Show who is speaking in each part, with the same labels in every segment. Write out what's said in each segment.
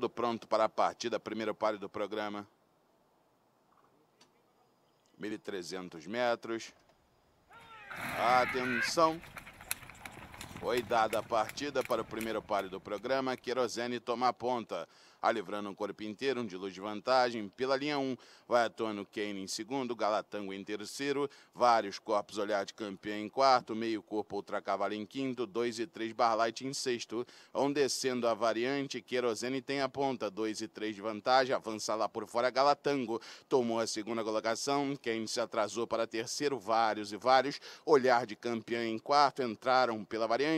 Speaker 1: Tudo pronto para a partida, primeiro páreo do programa. 1.300 metros. Atenção. Foi dada a partida para o primeiro páreo do programa, Querosene tomar ponta. Alivrando um corpo inteiro, um de luz de vantagem. Pela linha 1, um, vai Atônio Kane em segundo, Galatango em terceiro. Vários corpos olhar de campeão em quarto, meio corpo outra cavalo em quinto, 2 e 3 Barlight em sexto. Vão descendo a variante, Querosene tem a ponta, 2 e 3 de vantagem, avança lá por fora Galatango. Tomou a segunda colocação, Kane se atrasou para terceiro, vários e vários. Olhar de campeão em quarto, entraram pela variante.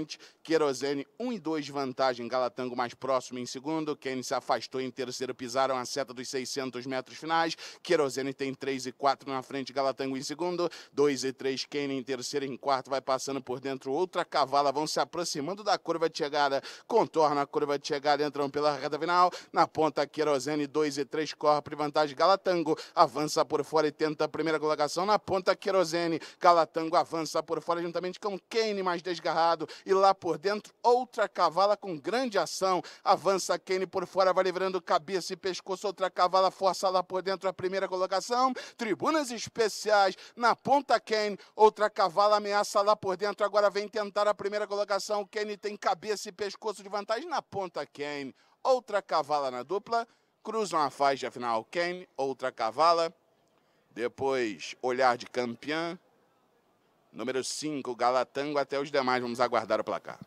Speaker 1: Querosene 1 e 2 de vantagem. Galatango mais próximo em segundo. Kane se afastou em terceiro. Pisaram a seta dos 600 metros finais. Querosene tem 3 e 4 na frente. Galatango em segundo. 2 e 3. Kane em terceiro. Em quarto vai passando por dentro. Outra cavala. Vão se aproximando da curva de chegada. Contorna a curva de chegada. Entram pela reta final. Na ponta, Querosene 2 e 3. Corre para vantagem. Galatango avança por fora e tenta a primeira colocação. Na ponta, Querosene. Galatango avança por fora juntamente com Kane mais desgarrado e lá por dentro outra cavala com grande ação. Avança Kane por fora, vai livrando cabeça e pescoço. Outra cavala força lá por dentro a primeira colocação. Tribunas especiais na ponta Kane. Outra cavala ameaça lá por dentro. Agora vem tentar a primeira colocação. Kane tem cabeça e pescoço de vantagem na ponta Kane. Outra cavala na dupla. Cruzam a faixa final Kane, outra cavala. Depois, olhar de campeã, número 5, Galatango até os demais. Vamos aguardar o placar.